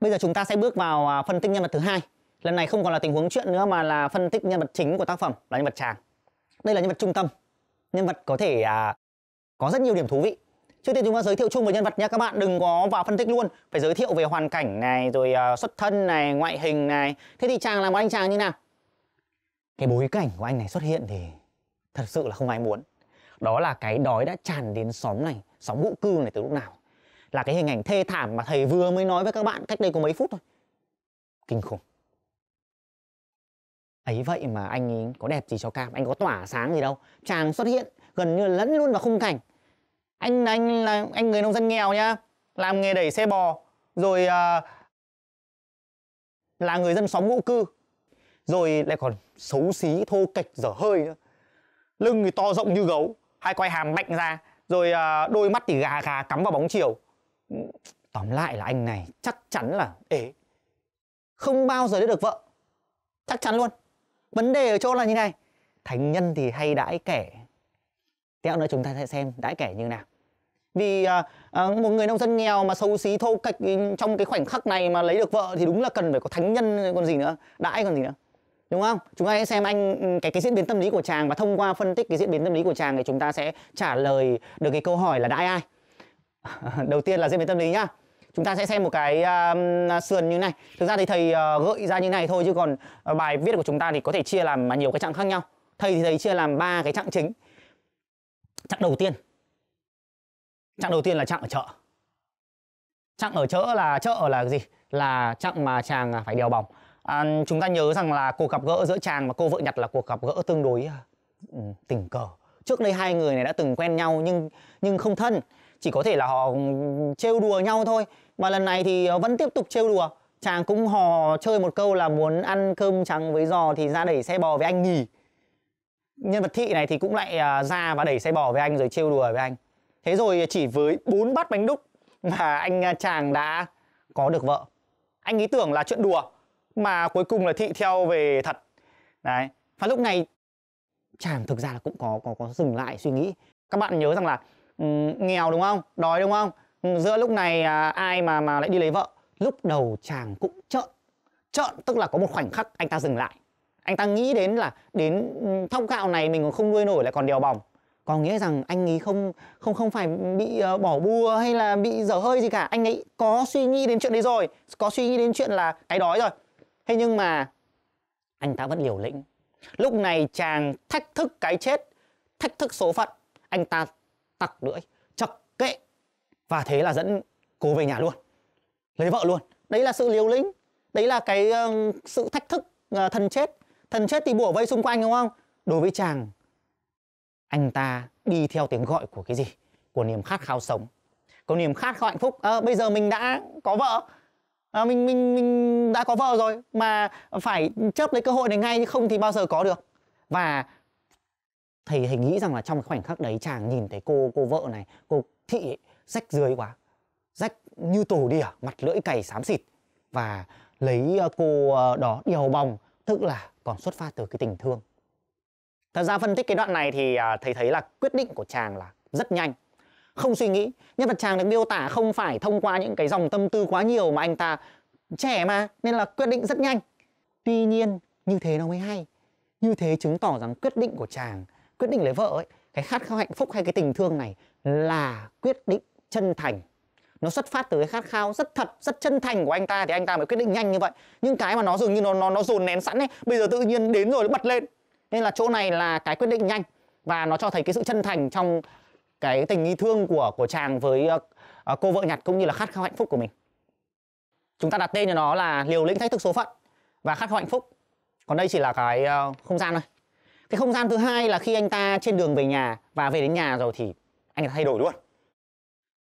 Bây giờ chúng ta sẽ bước vào à, phân tích nhân vật thứ hai. Lần này không còn là tình huống chuyện nữa mà là phân tích nhân vật chính của tác phẩm là nhân vật chàng. Đây là nhân vật trung tâm. Nhân vật có thể à, có rất nhiều điểm thú vị. Trước tiên chúng ta giới thiệu chung về nhân vật nha các bạn, đừng có vào phân tích luôn, phải giới thiệu về hoàn cảnh này, rồi à, xuất thân này, ngoại hình này. Thế thì chàng là một anh chàng như nào? Cái bối cảnh của anh này xuất hiện thì thật sự là không ai muốn. Đó là cái đói đã tràn đến xóm này, xóm ngụ cư này từ lúc nào là cái hình ảnh thê thảm mà thầy vừa mới nói với các bạn cách đây có mấy phút thôi kinh khủng ấy vậy mà anh ấy có đẹp gì cho cam anh có tỏa sáng gì đâu chàng xuất hiện gần như lẫn luôn vào khung cảnh anh anh là anh người nông dân nghèo nhá làm nghề đẩy xe bò rồi uh, là người dân xóm ngũ cư rồi lại còn xấu xí thô kệch dở hơi nữa lưng thì to rộng như gấu hai quai hàm mạnh ra rồi uh, đôi mắt thì gà gà cắm vào bóng chiều Tóm lại là anh này chắc chắn là ế Không bao giờ lấy được vợ Chắc chắn luôn Vấn đề ở chỗ là như này Thánh nhân thì hay đãi kẻ Tẹo nữa chúng ta sẽ xem đãi kẻ như nào Vì à, à, một người nông dân nghèo mà xấu xí thô kệch Trong cái khoảnh khắc này mà lấy được vợ Thì đúng là cần phải có thánh nhân còn gì nữa Đãi còn gì nữa đúng không? Chúng ta sẽ xem anh ừ, cái cái diễn biến tâm lý của chàng và thông qua phân tích cái diễn biến tâm lý của chàng thì chúng ta sẽ trả lời được cái câu hỏi là đãi ai. đầu tiên là diễn biến tâm lý nhá chúng ta sẽ xem một cái uh, sườn như này thực ra thì thầy uh, gợi ra như này thôi chứ còn uh, bài viết của chúng ta thì có thể chia làm mà nhiều cái trạng khác nhau thầy thì thầy chia làm ba cái trạng chính Trạng đầu tiên trạng đầu tiên là trạng ở chợ Trạng ở chợ là chợ là gì là trạng mà chàng à, phải đèo bỏng à, chúng ta nhớ rằng là cuộc gặp gỡ giữa chàng và cô vợ nhặt là cuộc gặp gỡ tương đối uh, tình cờ trước đây hai người này đã từng quen nhau nhưng nhưng không thân chỉ có thể là họ ừ, trêu đùa nhau thôi mà lần này thì vẫn tiếp tục trêu đùa chàng cũng hò chơi một câu là muốn ăn cơm trắng với giò thì ra đẩy xe bò với anh nhỉ nhân vật thị này thì cũng lại à, ra và đẩy xe bò với anh rồi trêu đùa với anh thế rồi chỉ với bốn bát bánh đúc mà anh à, chàng đã có được vợ anh ý tưởng là chuyện đùa mà cuối cùng là thị theo về thật đấy và lúc này chàng thực ra là cũng có có có dừng lại suy nghĩ các bạn nhớ rằng là Ừ, nghèo đúng không đói đúng không ừ, giữa lúc này à, ai mà mà lại đi lấy vợ lúc đầu chàng cũng trợn trợn tức là có một khoảnh khắc anh ta dừng lại anh ta nghĩ đến là đến ừ, thóc gạo này mình còn không nuôi nổi lại còn đèo bỏng có nghĩa rằng anh ấy không không không phải bị uh, bỏ bùa hay là bị dở hơi gì cả anh ấy có suy nghĩ đến chuyện đấy rồi có suy nghĩ đến chuyện là cái đói rồi thế nhưng mà anh ta vẫn liều lĩnh lúc này chàng thách thức cái chết thách thức số phận anh ta tặc lưỡi chọc kệ và thế là dẫn cô về nhà luôn lấy vợ luôn đấy là sự liều lĩnh đấy là cái uh, sự thách thức uh, thần chết thần chết thì bủa vây xung quanh đúng không đối với chàng anh ta đi theo tiếng gọi của cái gì của niềm khát khao sống của niềm khát khao hạnh phúc à, bây giờ mình đã có vợ à, mình mình mình đã có vợ rồi mà phải chớp lấy cơ hội này ngay chứ không thì bao giờ có được và thầy thầy nghĩ rằng là trong cái khoảnh khắc đấy chàng nhìn thấy cô cô vợ này cô thị ấy, rách dưới quá rách như tổ đỉa mặt lưỡi cày xám xịt và lấy ờ, cô ờ, đó điều bồng tức là còn xuất phát từ cái tình thương thật ra phân tích cái đoạn này thì à, thầy thấy là quyết định của chàng là rất nhanh không suy nghĩ nhân vật chàng được miêu tả không phải thông qua những cái dòng tâm tư quá nhiều mà anh ta trẻ mà nên là quyết định rất nhanh tuy nhiên như thế nó mới hay như thế chứng tỏ rằng quyết định của chàng quyết định lấy vợ ấy cái khát khao hạnh phúc hay cái tình thương này là quyết định chân thành nó xuất phát từ cái khát khao rất thật rất chân thành của anh ta thì anh ta mới quyết định nhanh như vậy nhưng cái mà nó dường như nó nó nó dồn nén sẵn ấy bây giờ tự nhiên đến rồi nó bật lên nên là chỗ này là cái quyết định nhanh và nó cho thấy cái sự chân thành trong cái tình nghi thương của của chàng với uh, cô vợ nhặt cũng như là khát khao hạnh phúc của mình chúng ta đặt tên cho nó là liều lĩnh thách thức số phận và khát khao hạnh phúc còn đây chỉ là cái uh, không gian thôi cái không gian thứ hai là khi anh ta trên đường về nhà và về đến nhà rồi thì anh ta thay đổi luôn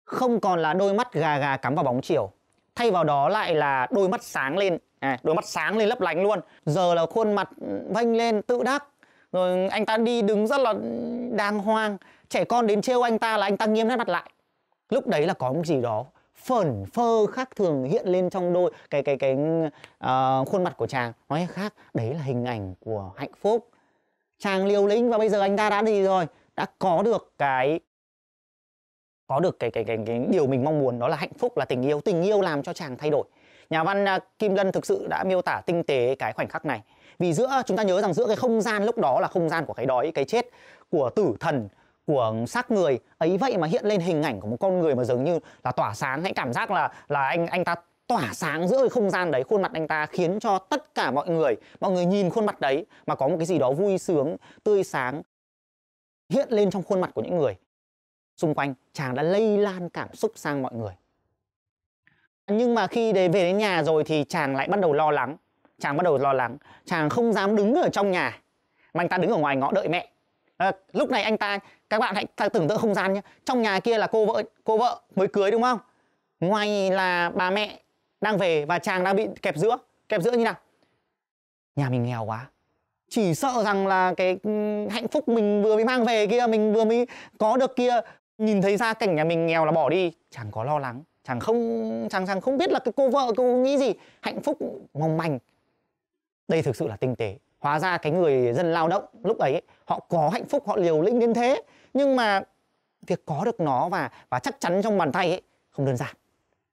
không còn là đôi mắt gà gà cắm vào bóng chiều thay vào đó lại là đôi mắt sáng lên à, đôi mắt sáng lên lấp lánh luôn giờ là khuôn mặt vênh lên tự đắc rồi anh ta đi đứng rất là đàng hoàng trẻ con đến trêu anh ta là anh ta nghiêm nét mặt lại lúc đấy là có một gì đó phẩn phơ khác thường hiện lên trong đôi cái cái cái uh, khuôn mặt của chàng nói khác đấy là hình ảnh của hạnh phúc chàng liều lĩnh và bây giờ anh ta đã gì rồi đã có được cái có được cái cái cái cái điều mình mong muốn đó là hạnh phúc là tình yêu tình yêu làm cho chàng thay đổi nhà văn à, Kim Lân thực sự đã miêu tả tinh tế cái khoảnh khắc này vì giữa chúng ta nhớ rằng giữa cái không gian lúc đó là không gian của cái đói cái chết của tử thần của xác người ấy vậy mà hiện lên hình ảnh của một con người mà dường như là tỏa sáng hãy cảm giác là là anh anh ta tỏa sáng giữa không gian đấy khuôn mặt anh ta khiến cho tất cả mọi người mọi người nhìn khuôn mặt đấy mà có một cái gì đó vui sướng tươi sáng hiện lên trong khuôn mặt của những người xung quanh chàng đã lây lan cảm xúc sang mọi người nhưng mà khi để về đến nhà rồi thì chàng lại bắt đầu lo lắng chàng bắt đầu lo lắng chàng không dám đứng ở trong nhà mà anh ta đứng ở ngoài ngõ đợi mẹ à, lúc này anh ta các bạn hãy tưởng tượng không gian nhé trong nhà kia là cô vợ cô vợ mới cưới đúng không ngoài là bà mẹ đang về và chàng đang bị kẹp giữa kẹp giữa như nào nhà mình nghèo quá chỉ sợ rằng là cái ừ, hạnh phúc mình vừa mới mang về kia mình vừa mới có được kia nhìn thấy ra cảnh nhà mình nghèo là bỏ đi Chàng có lo lắng chàng không chàng chàng không biết là cái cô vợ cô nghĩ gì hạnh phúc mong manh đây thực sự là tinh tế hóa ra cái người dân lao động lúc ấy họ có hạnh phúc họ liều lĩnh đến thế nhưng mà việc có được nó và và chắc chắn trong bàn tay ấy không đơn giản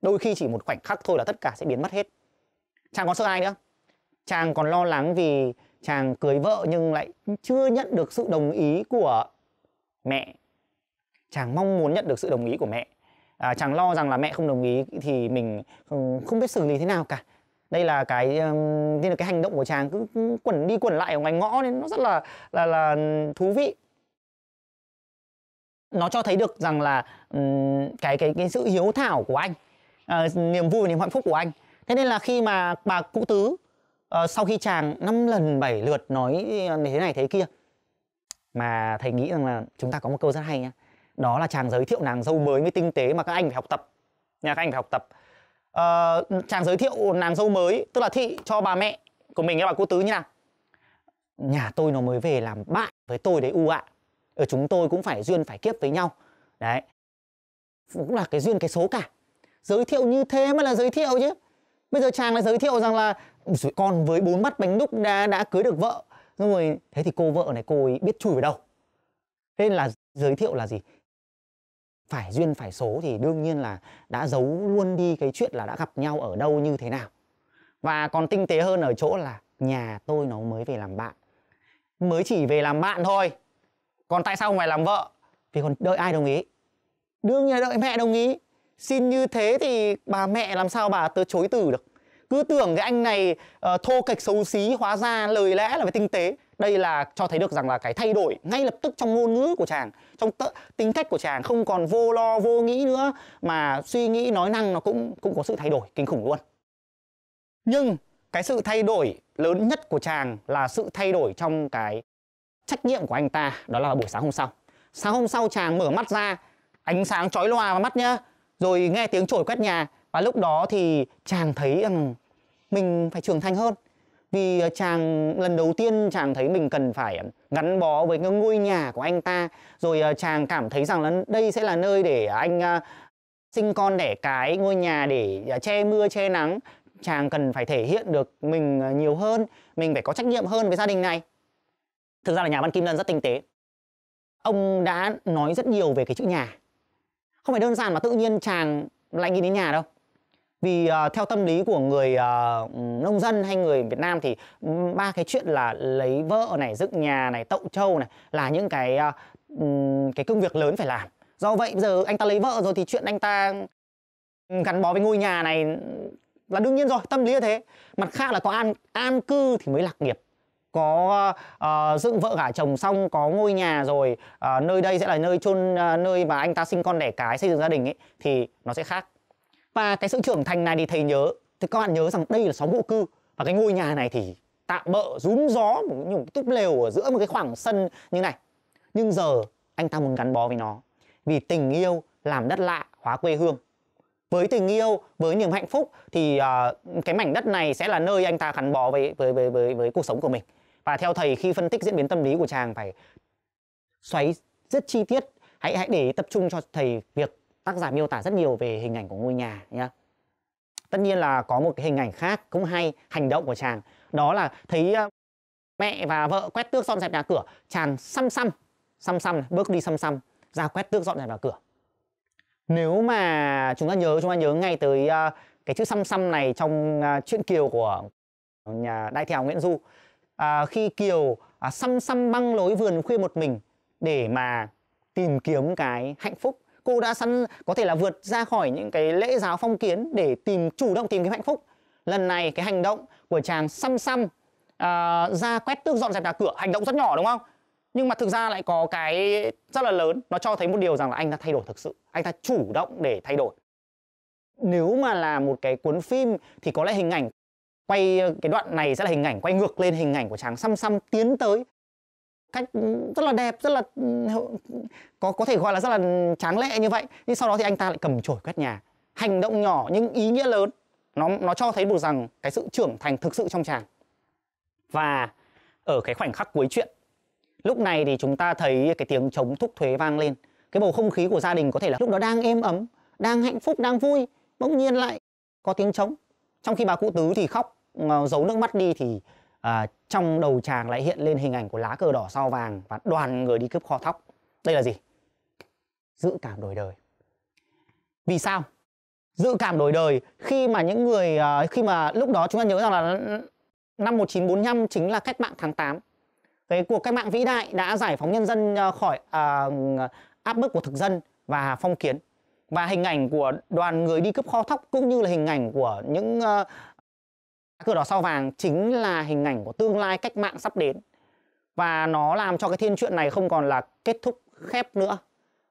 đôi khi chỉ một khoảnh khắc thôi là tất cả sẽ biến mất hết chàng còn sợ ai nữa chàng còn lo lắng vì chàng cưới vợ nhưng lại chưa nhận được sự đồng ý của mẹ chàng mong muốn nhận được sự đồng ý của mẹ à, chàng lo rằng là mẹ không đồng ý thì mình không biết xử lý thế nào cả đây là cái đây là cái hành động của chàng cứ quẩn đi quẩn lại ở ngoài ngõ nên nó rất là là là thú vị nó cho thấy được rằng là cái cái cái sự hiếu thảo của anh uh, niềm vui niềm hạnh phúc của anh thế nên là khi mà bà cụ tứ uh, sau khi chàng năm lần bảy lượt nói thế này thế kia mà thầy nghĩ rằng là chúng ta có một câu rất hay nhá đó là chàng giới thiệu nàng dâu mới mới tinh tế mà các anh phải học tập nhà các anh phải học tập uh, chàng giới thiệu nàng dâu mới tức là thị cho bà mẹ của mình nghe bà cô tứ như nào nhà tôi nó mới về làm bạn với tôi đấy u ạ ở chúng tôi cũng phải duyên phải kiếp với nhau đấy cũng là cái duyên cái số cả giới thiệu như thế mới là giới thiệu chứ bây giờ chàng lại giới thiệu rằng là con với bốn mắt bánh đúc đã đã cưới được vợ rồi thế thì cô vợ này cô ấy biết chui vào đâu thế nên là giới thiệu là gì phải duyên phải số thì đương nhiên là đã giấu luôn đi cái chuyện là đã gặp nhau ở đâu như thế nào và còn tinh tế hơn ở chỗ là nhà tôi nó mới về làm bạn mới chỉ về làm bạn thôi còn tại sao không phải làm vợ vì còn đợi ai đồng ý đương nhiên là đợi mẹ đồng ý Xin như thế thì bà mẹ làm sao bà tớ chối từ được Cứ tưởng cái anh này uh, thô kệch xấu xí Hóa ra lời lẽ là phải tinh tế Đây là cho thấy được rằng là cái thay đổi ngay lập tức trong ngôn ngữ của chàng Trong t- tính cách của chàng không còn vô lo vô nghĩ nữa Mà suy nghĩ nói năng nó cũng cũng có sự thay đổi kinh khủng luôn Nhưng cái sự thay đổi lớn nhất của chàng là sự thay đổi trong cái trách nhiệm của anh ta Đó là buổi sáng hôm sau Sáng hôm sau chàng mở mắt ra ánh sáng chói lòa vào mắt nhá rồi nghe tiếng chổi quét nhà và lúc đó thì chàng thấy rằng mình phải trưởng thành hơn vì ờ, chàng lần đầu tiên chàng thấy mình cần phải gắn bó với cái ngôi nhà của anh ta rồi ờ, chàng cảm thấy rằng là đây sẽ là nơi để anh ờ, sinh con đẻ cái ngôi nhà để che mưa che nắng chàng cần phải thể hiện được mình nhiều hơn mình phải có trách nhiệm hơn với gia đình này thực ra là nhà văn kim lân rất tinh tế ông đã nói rất nhiều về cái chữ nhà không phải đơn giản mà tự nhiên chàng lại nghĩ đến nhà đâu vì uh, theo tâm lý của người uh, nông dân hay người Việt Nam thì ba cái chuyện là lấy vợ này dựng nhà này tậu trâu này là những cái uh, cái công việc lớn phải làm do vậy bây giờ anh ta lấy vợ rồi thì chuyện anh ta gắn bó với ngôi nhà này là đương nhiên rồi tâm lý như thế mặt khác là có an an cư thì mới lạc nghiệp có uh, dựng vợ gả chồng xong có ngôi nhà rồi uh, nơi đây sẽ là nơi chôn uh, nơi mà anh ta sinh con đẻ cái xây dựng gia đình ấy thì nó sẽ khác và cái sự trưởng thành này thì thầy nhớ thì các bạn nhớ rằng đây là xóm hộ cư và cái ngôi nhà này thì tạm bỡ rúm gió một những túp lều ở giữa một cái khoảng sân như này nhưng giờ anh ta muốn gắn bó với nó vì tình yêu làm đất lạ hóa quê hương với tình yêu với niềm hạnh phúc thì uh, cái mảnh đất này sẽ là nơi anh ta gắn bó với với với với, với cuộc sống của mình và theo thầy khi phân tích diễn biến tâm lý của chàng phải xoáy rất chi tiết hãy hãy để tập trung cho thầy việc tác giả miêu tả rất nhiều về hình ảnh của ngôi nhà nhé tất nhiên là có một cái hình ảnh khác cũng hay hành động của chàng đó là thấy mẹ và vợ quét tước dọn dẹp nhà cửa chàng xăm xăm xăm xăm bước đi xăm xăm ra quét tước dọn dẹp nhà cửa nếu mà chúng ta nhớ chúng ta nhớ ngay tới cái chữ xăm xăm này trong truyện kiều của nhà đại theo nguyễn du à, khi kiều à, xăm xăm băng lối vườn khuya một mình để mà tìm kiếm cái hạnh phúc cô đã sẵn có thể là vượt ra khỏi những cái lễ giáo phong kiến để tìm chủ động tìm cái hạnh phúc lần này cái hành động của chàng xăm xăm à, ra quét tước dọn dẹp nhà cửa hành động rất nhỏ đúng không nhưng mà thực ra lại có cái rất là lớn nó cho thấy một điều rằng là anh ta thay đổi thực sự anh ta chủ động để thay đổi nếu mà là một cái cuốn phim thì có lẽ hình ảnh quay cái đoạn này sẽ là hình ảnh quay ngược lên hình ảnh của chàng xăm xăm tiến tới cách rất là đẹp rất là có có thể gọi là rất là tráng lệ như vậy nhưng sau đó thì anh ta lại cầm chổi quét nhà hành động nhỏ nhưng ý nghĩa lớn nó nó cho thấy được rằng cái sự trưởng thành thực sự trong chàng và ở cái khoảnh khắc cuối chuyện lúc này thì chúng ta thấy cái tiếng chống thúc thuế vang lên cái bầu không khí của gia đình có thể là lúc đó đang êm ấm đang hạnh phúc đang vui bỗng nhiên lại có tiếng trống trong khi bà cụ tứ thì khóc giấu ờ, nước mắt đi thì à, trong đầu chàng lại hiện lên hình ảnh của lá cờ đỏ sao vàng và đoàn người đi cướp kho thóc đây là gì dự cảm đổi đời vì sao dự cảm đổi đời khi mà những người à, khi mà lúc đó chúng ta nhớ rằng là năm 1945 chính là cách mạng tháng 8 cái cuộc cách mạng vĩ đại đã giải phóng nhân dân à, khỏi à, áp bức của thực dân và phong kiến và hình ảnh của đoàn người đi cướp kho thóc cũng như là hình ảnh của những uh, cửa đỏ sao vàng chính là hình ảnh của tương lai cách mạng sắp đến và nó làm cho cái thiên truyện này không còn là kết thúc khép nữa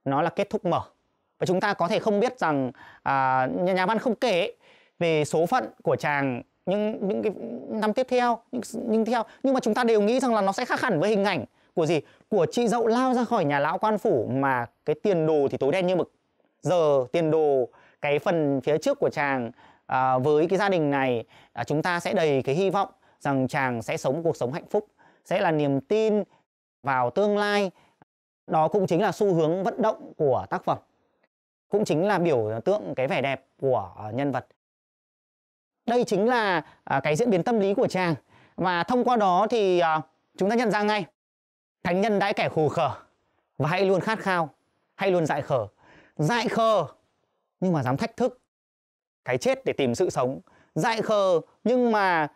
nó là kết thúc mở và chúng ta có thể không biết rằng à, nhà, nhà văn không kể về số phận của chàng những những cái năm tiếp theo những, những theo nhưng mà chúng ta đều nghĩ rằng là nó sẽ khác hẳn với hình ảnh của gì của chị dậu lao ra khỏi nhà lão quan phủ mà cái tiền đồ thì tối đen như mực giờ tiền đồ cái phần phía trước của chàng à, với cái gia đình này à, chúng ta sẽ đầy cái hy vọng rằng chàng sẽ sống cuộc sống hạnh phúc sẽ là niềm tin vào tương lai đó cũng chính là xu hướng vận động của tác phẩm cũng chính là biểu tượng cái vẻ đẹp của nhân vật đây chính là à, cái diễn biến tâm lý của chàng và thông qua đó thì à, chúng ta nhận ra ngay thánh nhân đãi kẻ khù khờ và hãy luôn khát khao hãy luôn dại khờ dại khờ nhưng mà dám thách thức cái chết để tìm sự sống dại khờ nhưng mà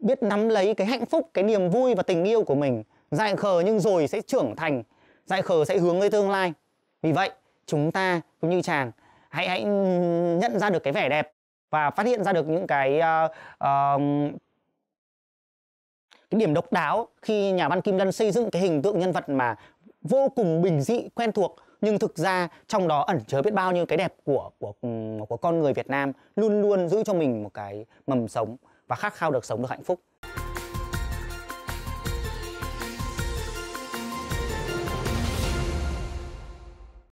biết nắm lấy cái hạnh phúc cái niềm vui và tình yêu của mình dại khờ nhưng rồi sẽ trưởng thành dại khờ sẽ hướng tới tương lai vì vậy chúng ta cũng như chàng hãy hãy nhận ra được cái vẻ đẹp và phát hiện ra được những cái uh, uh, cái điểm độc đáo khi nhà văn Kim Lân xây dựng cái hình tượng nhân vật mà vô cùng bình dị quen thuộc nhưng thực ra trong đó ẩn chứa biết bao nhiêu cái đẹp của của của con người Việt Nam luôn luôn giữ cho mình một cái mầm sống và khát khao được sống được hạnh phúc